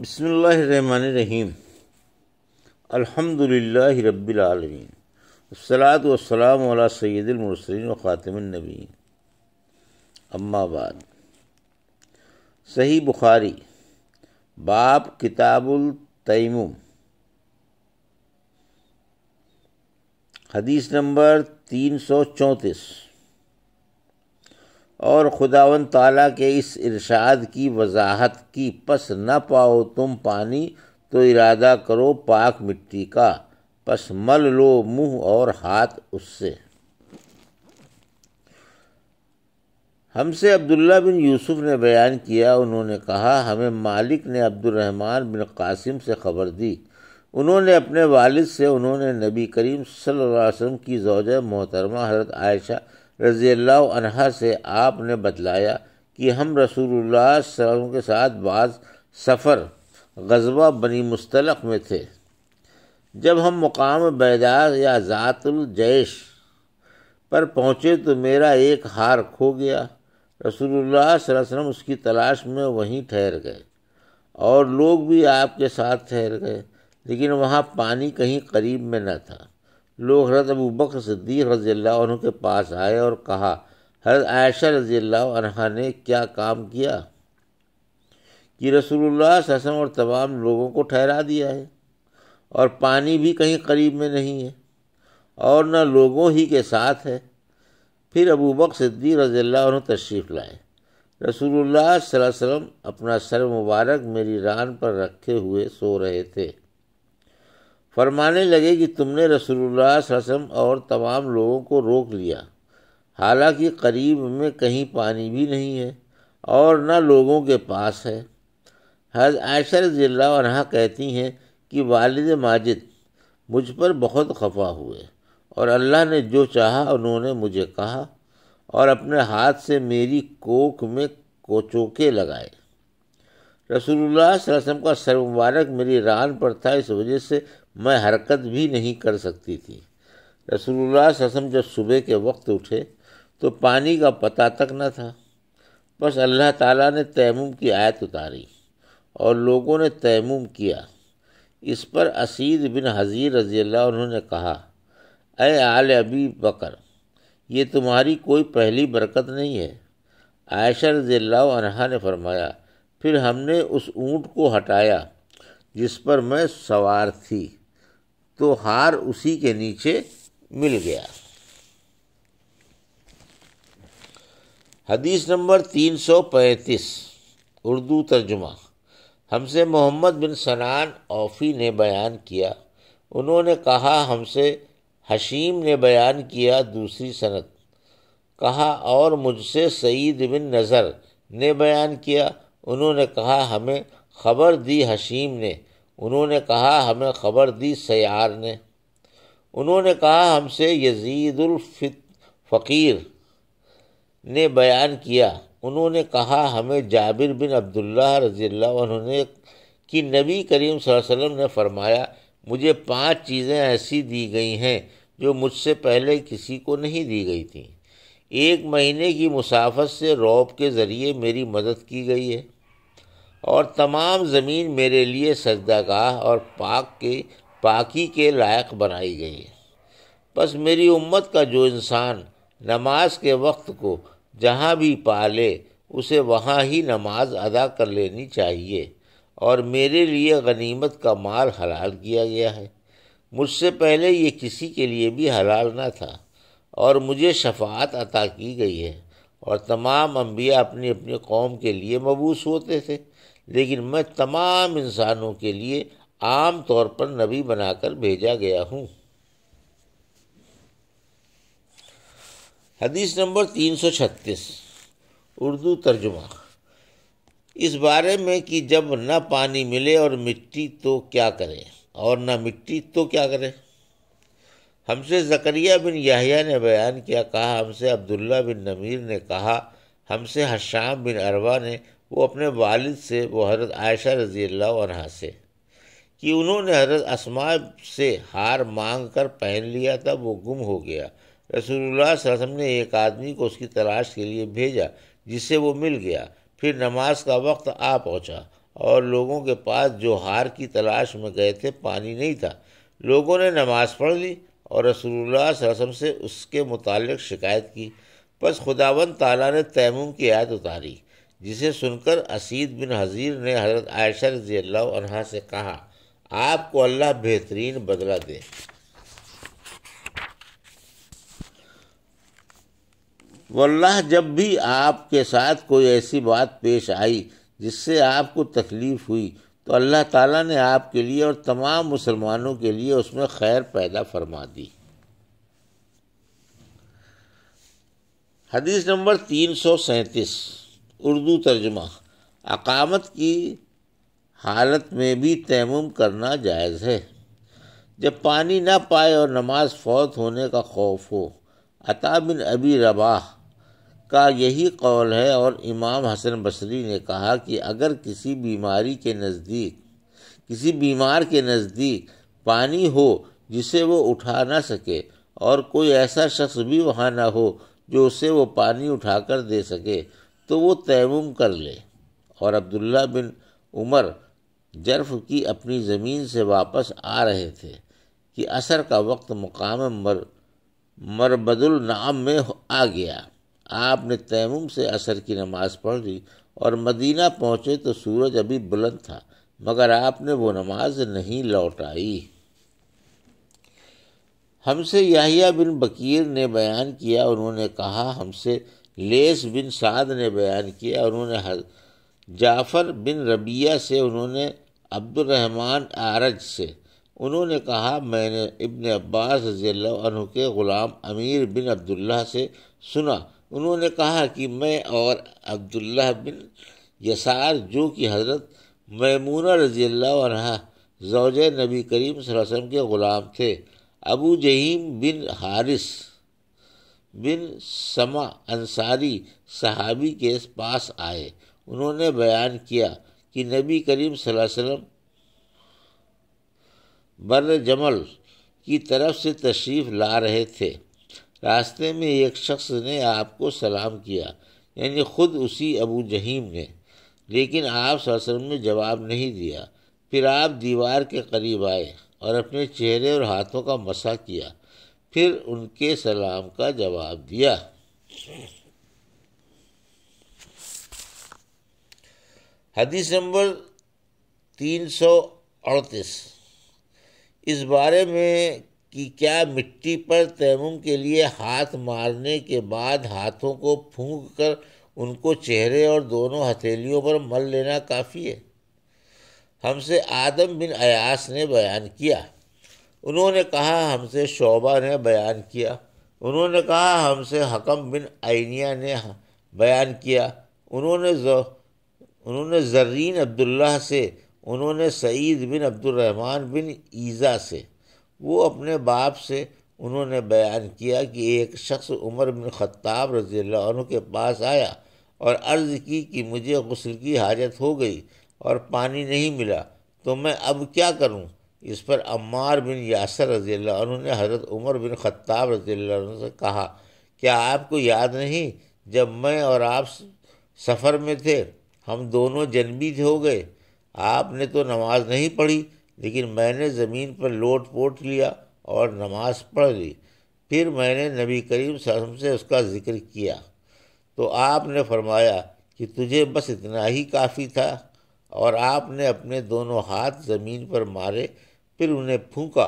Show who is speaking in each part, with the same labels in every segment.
Speaker 1: बसमीम अलहमदिल्ला रबीआलमीन सलात वसलाम सैदुलमरसलिन ख़ातमनबीन अम्माबाद सही बुखारी बाप किताबुल तैमुम हदीस नंबर तीन सौ चौंतीस और खुदावन ताला के इस इरशाद की वजाहत की पस न पाओ तुम पानी तो इरादा करो पाक मिट्टी का पस मल लो मुंह और हाथ उससे हमसे अब्दुल्ला बिन यूसुफ ने बयान किया उन्होंने कहा हमें मालिक ने अब्दुलरहमान बिन कासिम से खबर दी उन्होंने अपने वालिद से उन्होंने नबी करीम सल्लल्लाहु अलैहि वसल्लम की जौज मोहतरमा हजरत आयशा रज़ी से आपने बतलाया कि हम रसूल वसल्लम के साथ बाज सफ़र गजबा बनी मुस्तलक में थे जब हम मुकाम बैदार या ज़ातुलजैश पर पहुँचे तो मेरा एक हार खो गया रसूलुल्लाह वसल्लम उसकी तलाश में वहीं ठहर गए और लोग भी आपके साथ ठहर गए लेकिन वहाँ पानी कहीं करीब में न था लोग हरत अबू बकर सिद्दीक रजी के पास आए और कहा हरत आयशा रजी अल्लाह ने क्या काम किया कि रसूलुल्लाह और तमाम लोगों को ठहरा दिया है और पानी भी कहीं करीब में नहीं है और न लोगों ही के साथ है फिर अबू बक सिद्दीक रजी अल्लाह तशरीफ़ लाए रसूलुल्लाह सल्लल्लाहु अलैहि वसल्लम अपना सर मुबारक मेरी रान पर रखे हुए सो रहे थे फरमाने लगे कि तुमने रसूलुल्लाह रसम और तमाम लोगों को रोक लिया हालांकि करीब में कहीं पानी भी नहीं है और न लोगों के पास है हज आयशर ज़िला हाँ कहती हैं कि वालद माजिद मुझ पर बहुत खफा हुए और अल्लाह ने जो चाहा उन्होंने मुझे कहा और अपने हाथ से मेरी कोख में कोचोके लगाए रसूलुल्लाह रसम का सर मुबारक मेरी रान पर था इस वजह से मैं हरकत भी नहीं कर सकती थी रसूलुल्लाह ससम जब सुबह के वक्त उठे तो पानी का पता तक न था बस अल्लाह ताला ने तैमूम की आयत उतारी और लोगों ने तैमूम किया इस पर असीद बिन हज़ीर रजी अल्लाह उन्होंने कहा अय आल अबी बकर ये तुम्हारी कोई पहली बरकत नहीं है आयशा रजी अल्लाह ने फरमाया फिर हमने उस ऊँट को हटाया जिस पर मैं सवार थी तो हार उसी के नीचे मिल गया हदीस नंबर 335 उर्दू तर्जुमा हमसे मोहम्मद बिन सनान औफ़ी ने बयान किया उन्होंने कहा हमसे हशीम ने बयान किया दूसरी सनत कहा और मुझसे सईद बिन नज़र ने बयान किया उन्होंने कहा हमें खबर दी हशीम ने उन्होंने कहा हमें खबर दी सयार ने उन्होंने कहा हमसे यजीदुल्फित फ़कीर ने बयान किया उन्होंने कहा हमें जाबिर बिन अब्दुल्ला रज़ी उन्होंने कि नबी करीम वसल्लम ने फरमाया मुझे पांच चीज़ें ऐसी दी गई हैं जो मुझसे पहले किसी को नहीं दी गई थी एक महीने की मुसाफत से रौब के ज़रिए मेरी मदद की गई है और तमाम ज़मीन मेरे लिए सजदागाह और पाक के पाकी के लायक बनाई गई है बस मेरी उम्मत का जो इंसान नमाज के वक्त को जहाँ भी पाले उसे वहाँ ही नमाज अदा कर लेनी चाहिए और मेरे लिए गनीमत का माल हलाल किया गया है मुझसे पहले ये किसी के लिए भी हलाल ना था और मुझे शफात अता की गई है और तमाम अम्बिया अपनी अपनी कौम के लिए मबूस होते थे लेकिन मैं तमाम इंसानों के लिए आम तौर पर नबी बनाकर भेजा गया हूँ हदीस नंबर 336 उर्दू तर्जुमा इस बारे में कि जब न पानी मिले और मिट्टी तो क्या करें और न मिट्टी तो क्या करें हमसे जकरिया बिन याहिया ने बयान किया कहा हमसे अब्दुल्ला बिन नमीर ने कहा हमसे हशाम बिन अरवा ने वो अपने वालिद से वो हज़रत आयशा रज़ी अल्लाह से कि उन्होंने हज़रत असमा से हार मांग कर पहन लिया था वो गुम हो गया रसूलुल्लाह रसम ने एक आदमी को उसकी तलाश के लिए भेजा जिससे वो मिल गया फिर नमाज का वक्त आ पहुंचा और लोगों के पास जो हार की तलाश में गए थे पानी नहीं था लोगों ने नमाज़ पढ़ ली और रसूलुल्लाह रसम से उसके मुतल शिकायत की बस खुदावन ताला ने तैमूम की आयत उतारी जिसे सुनकर असीद बिन हज़ीर ने हज़रत आयशा रजी अल्लाह से कहा आपको अल्लाह बेहतरीन बदला दे वल्लाह जब भी आपके साथ कोई ऐसी बात पेश आई जिससे आपको तकलीफ़ हुई तो अल्लाह ताला ने आपके लिए और तमाम मुसलमानों के लिए उसमें खैर पैदा फरमा दी हदीस नंबर तीन सौ सैंतीस उर्दू तर्जमा अकामत की हालत में भी तयम करना जायज़ है जब पानी ना पाए और नमाज फौत होने का खौफ हो अता बिन अबी रबाह का यही कौल है और इमाम हसन बसरी ने कहा कि अगर किसी बीमारी के नज़दीक किसी बीमार के नज़दीक पानी हो जिसे वो उठा ना सके और कोई ऐसा शख्स भी वहाँ ना हो जो उसे वो पानी उठाकर दे सके तो वो तैमुम कर ले और अब्दुल्ला बिन उमर जर्फ की अपनी ज़मीन से वापस आ रहे थे कि असर का वक्त मुकाम मर मरबदुल नाम में आ गया आपने तैमुम से असर की नमाज़ पढ़ ली और मदीना पहुँचे तो सूरज अभी बुलंद था मगर आपने वो नमाज नहीं लौटाई हमसे याहिया बिन बकीर ने बयान किया उन्होंने कहा हमसे लेस बिन साद ने बयान किया उन्होंने जाफ़र बिन रबिया से उन्होंने अब्दुलरहमान आरज से उन्होंने कहा मैंने इबन अब्बास रज़ी के ग़ुलाम अमीर बिन अब्दुल्ला से सुना उन्होंने कहा कि मैं और अब्दुल्ला बिन यसार जो कि हज़रत मैमूना रज़ील्ला जोज नबी करीम वसम के ग़ुलाम थे अबू जहीम बिन हारिस बिन समा अंसारी सहाबी के पास आए उन्होंने बयान किया कि नबी करीम वसल्लम बर जमल की तरफ से तशरीफ़ ला रहे थे रास्ते में एक शख्स ने आपको सलाम किया यानी ख़ुद उसी अबू जहीम ने लेकिन आप सरसम ने जवाब नहीं दिया फिर आप दीवार के करीब आए और अपने चेहरे और हाथों का मसा किया फिर उनके सलाम का जवाब दिया हदीस नंबर तीन सौ अड़तीस इस बारे में कि क्या मिट्टी पर तैमुम के लिए हाथ मारने के बाद हाथों को फूंक कर उनको चेहरे और दोनों हथेलियों पर मल लेना काफ़ी है हमसे आदम बिन अयास ने बयान किया उन्होंने कहा हमसे शोबा ने बयान किया उन्होंने कहा हमसे हकम बिन आइनिया ने बयान किया उन्होंने उन्होंने जर्रीन अब्दुल्ला से उन्होंने सईद बिन अब्दुलरहमान बिन ईज़ा से वो अपने बाप से उन्होंने बयान किया कि एक शख्स उमर बिन ख़त्ताब रज़ी के पास आया और अर्ज़ की कि मुझे गसल की हाजत हो गई और पानी नहीं मिला तो मैं अब क्या करूं? इस पर अम्मार बिन यासर रज़ी उन्होंने हज़रत उमर बिन ख़त्ताब रज़ी से कहा क्या आपको याद नहीं जब मैं और आप सफ़र में थे हम दोनों जन्मी हो गए आपने तो नमाज़ नहीं पढ़ी लेकिन मैंने ज़मीन पर लोट पोट लिया और नमाज़ पढ़ ली फिर मैंने नबी करीम सरम से उसका ज़िक्र किया तो आपने फरमाया कि तुझे बस इतना ही काफ़ी था और आपने अपने दोनों हाथ ज़मीन पर मारे फिर उन्हें फूंका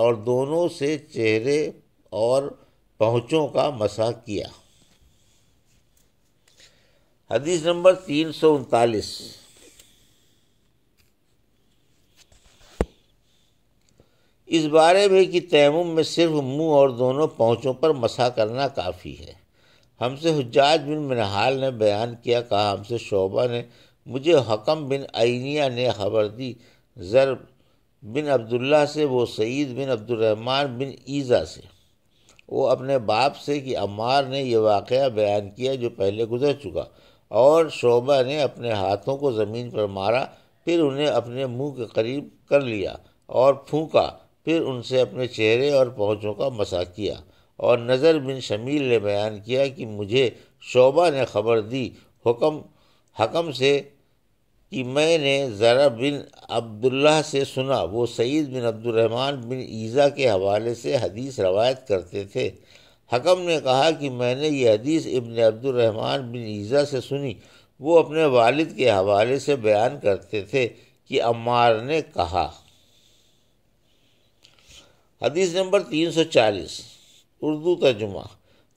Speaker 1: और दोनों से चेहरे और पहुँचों का मसा किया हदीस नंबर तीन सौ उनतालीस इस बारे में कि तैमुम में सिर्फ मुंह और दोनों पहुँचों पर मसा करना काफ़ी है हमसे हजाज बिन मिनहाल ने बयान किया कहा हमसे शोबा ने मुझे हकम बिन आइनिया ने खबर दी ज़रब बिन अब्दुल्ला से वो सईद बिन अब्दुलरहमान बिन ईज़ा से वो अपने बाप से कि अमार ने यह वाक़ बयान किया जो पहले गुजर चुका और शोबा ने अपने हाथों को ज़मीन पर मारा फिर उन्हें अपने मुंह के करीब कर लिया और फूंका फिर उनसे अपने चेहरे और पहुँचों का मसा किया और नज़र बिन शमील ने बयान किया कि मुझे शोबा ने खबर दी हुक्म हकम से कि मैंने ज़रा बिन अब्दुल्ला से सुना वो सईद बिन अब्दुलरहमान बिन ईज़ा के हवाले से हदीस रवायत करते थे हकम ने कहा कि मैंने ये हदीस इबन अब्दुलरहमान बिन ईज़ा से सुनी वो अपने वालिद के हवाले से बयान करते थे कि अम्मार ने कहा हदीस नंबर 340 उर्दू तर्जुमा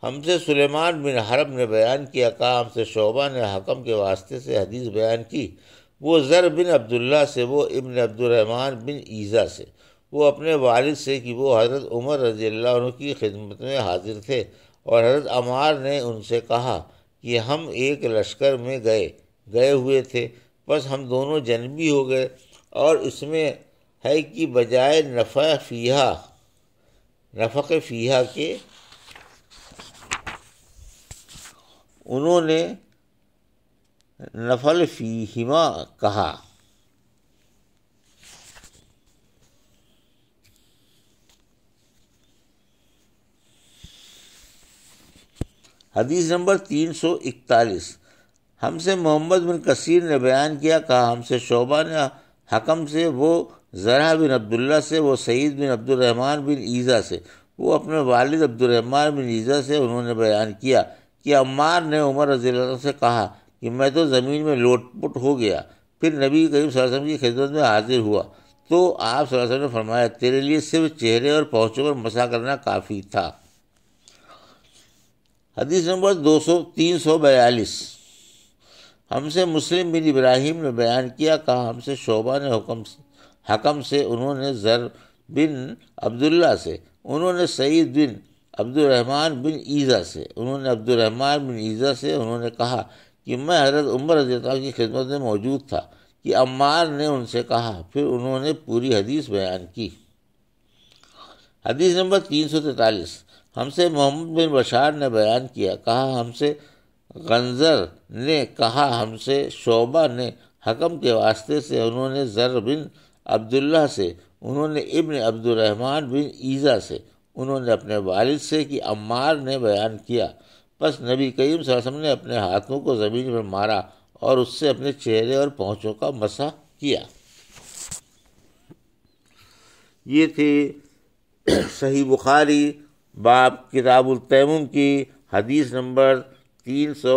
Speaker 1: हमसे सुलेमान बिन हरब ने बयान किया कहा हमसे शोबा ने हकम के वास्ते से हदीस बयान की वो ज़र बिन अब्दुल्ला से वो इबन अब्दुलरहमान बिन ईज़ा से वो अपने वालिद से कि वो हज़रत उमर रज़ी अल्लाह की खिदमत में हाजिर थे और हज़रत अमार ने उनसे कहा कि हम एक लश्कर में गए गए हुए थे बस हम दोनों जनबी हो गए और इसमें है कि बजाय नफ़ फ़ीहा नफ़ फ़ीहा के उन्होंने नफल फीहिमा कहा हदीस नंबर 341 हमसे मोहम्मद बिन कसीर ने बयान किया कहा हमसे शोबा ने हकम से वो जरा बिन अब्दुल्ला से वो सईद बिन अब्दुलरहमान बिन ईज़ा से वो अपने वालिद अब्दुलरहमान बिन ईज़ा से उन्होंने बयान किया कि अम्मार ने उमर रजील से कहा कि मैं तो ज़मीन में लोटपुट हो गया फिर नबी करीम वसल्लम की खिदमत में हाजिर हुआ तो आप वसल्लम ने फरमाया तेरे लिए सिर्फ चेहरे और पहुँचों पर मसा करना काफ़ी था हदीस नंबर दो सौ तीन सौ बयालीस हमसे मुस्लिम बिन इब्राहिम ने बयान किया कहा हमसे शोबा ने हुक्म हकम से उन्होंने ज़र बिन अब्दुल्ला से उन्होंने सईद बिन अब्दुलरहमान बिन ईज़ा से उन्होंने अब्दुलरहमान बिन ईज़ा से उन्होंने कहा कि मैं हजरत उम्र रजीता की खिदमत में मौजूद था कि अम्मार ने उनसे कहा फिर उन्होंने पूरी हदीस बयान की हदीस नंबर तीन सौ तैतालीस हमसे मोहम्मद बिन बशार ने बयान किया कहा हमसे गंजर ने कहा हमसे शोबा ने हकम के वास्ते से उन्होंने ज़र बिन अब्दुल्ला से उन्होंने इब्न अब्दुलरहमान बिन ईज़ा से उन्होंने अपने वालिद से कि अम्मार ने बयान किया बस नबी करीम वसम ने अपने हाथों को ज़मीन पर मारा और उससे अपने चेहरे और पहुँचों का मसा किया ये थे सही बुखारी बाप किताबुल तैमुम की हदीस नंबर तीन सौ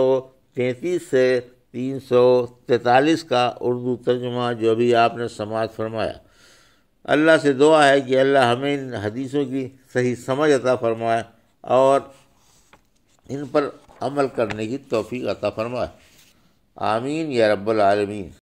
Speaker 1: तैंतीस से तीन सौ तैंतालीस का उर्दू तर्जुमा जो अभी आपने समाज फरमाया अल्लाह से दुआ है कि अल्लाह हमें इन हदीसों की सही समझ अता फरमाए और इन पर अमल करने की तोफ़ी अता फरमाए आमीन या रब्बल आलमीन